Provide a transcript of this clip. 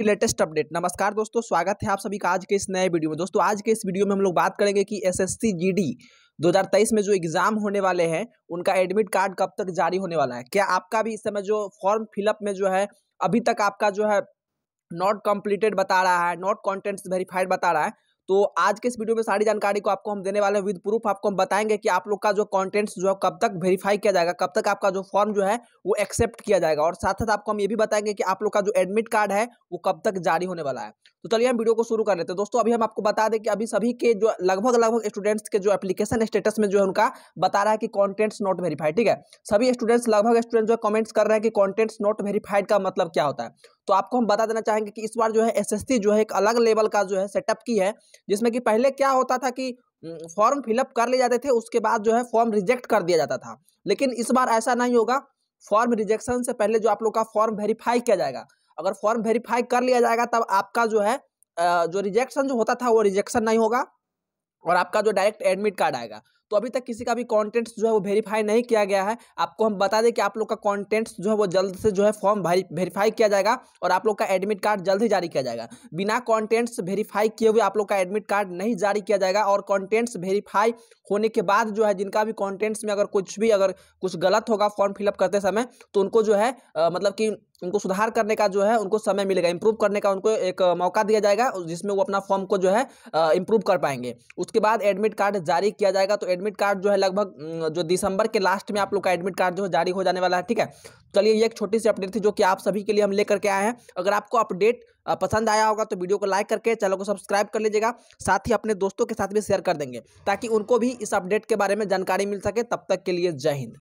की latest update नमस्कार दोस्तों स्वागत है आप सभी का आज के इस नए वीडियो में दोस्तों आज के इस वीडियो में हम लोग बात करेंगे कि एस जीडी 2023 में जो एग्ज़ाम होने वाले हैं उनका एडमिट कार्ड कब तक जारी होने वाला है क्या आपका भी इस समय जो फॉर्म फिलअप में जो है अभी तक आपका जो है नॉट कम्प्लीटेड बता रहा है नॉट कॉन्टेंट्स वेरीफाइड बता रहा है तो आज के इस वीडियो में सारी जानकारी को आपको हम देने वाले हैं विद प्रूफ आपको हम बताएंगे कि आप लोग का जो कंटेंट्स जो है कब तक वेरीफाई किया जाएगा कब तक आपका जो फॉर्म जो है वो एक्सेप्ट किया जाएगा और साथ साथ आपको हम ये भी बताएंगे कि आप लोग का जो एडमिट कार्ड है वो कब तक जारी होने वाला है तो चलिए हम वीडियो को शुरू कर लेते हैं दोस्तों अभी हम आपको बता दें कि अभी सभी के जो लगभग लगभग स्टूडेंट्स के जो एप्लीकेशन स्टेटस में जो है उनका बता रहा है कि कॉन्टेंट्स नॉट वेरीफाइड ठीक है सभी स्टूडेंट्स लगभग स्टूडेंट जो है कमेंट्स कर रहे हैं कि कॉन्टेंट्स नॉट वेरीफाइड का मतलब क्या होता है तो आपको हम बता देना चाहेंगे कि इस बार जो है एस जो है एक अलग लेवल का जो है सेटअप की है जिसमें कि पहले क्या होता था कि फॉर्म फिलअप कर ले जाते थे उसके बाद जो है फॉर्म रिजेक्ट कर दिया जाता था लेकिन इस बार ऐसा नहीं होगा फॉर्म रिजेक्शन से पहले जो आप लोग का फॉर्म वेरीफाई किया जाएगा अगर फॉर्म वेरीफाई कर लिया जाएगा तब आपका जो है जो रिजेक्शन जो होता था वो रिजेक्शन नहीं होगा और आपका जो डायरेक्ट एडमिट कार्ड आएगा तो अभी तक किसी का भी कंटेंट्स जो है वो वेरीफाई नहीं किया गया है आपको हम बता दें कि आप लोग का कंटेंट्स जो है वो जल्द से जो है फॉर्म वेरीफाई किया जाएगा और आप लोग का एडमिट कार्ड जल्द ही जारी किया जाएगा बिना कंटेंट्स वेरीफाई किए हुए आप लोग का एडमिट कार्ड नहीं जारी किया जाएगा और कॉन्टेंट्स वेरीफाई होने के बाद जो है जिनका भी कॉन्टेंट्स में अगर कुछ भी अगर कुछ गलत होगा फॉर्म फिलअप करते समय तो उनको जो है आ, मतलब कि उनको सुधार करने का जो है उनको समय मिलेगा इम्प्रूव करने का उनको एक मौका दिया जाएगा जिसमें वो अपना फॉर्म को जो है इम्प्रूव कर पाएंगे उसके बाद एडमिट कार्ड जारी किया जाएगा तो एडमिट कार्ड जो है लगभग जो दिसंबर के लास्ट में आप लोग का एडमिट कार्ड जो है जारी हो जाने वाला है ठीक है चलिए ये एक छोटी सी अपडेट थी जो कि आप सभी के लिए हम लेकर के आए हैं अगर आपको अपडेट पसंद आया होगा तो वीडियो को लाइक करके चैनल को सब्सक्राइब कर लीजिएगा साथ ही अपने दोस्तों के साथ भी शेयर कर देंगे ताकि उनको भी इस अपडेट के बारे में जानकारी मिल सके तब तक के लिए जय हिंद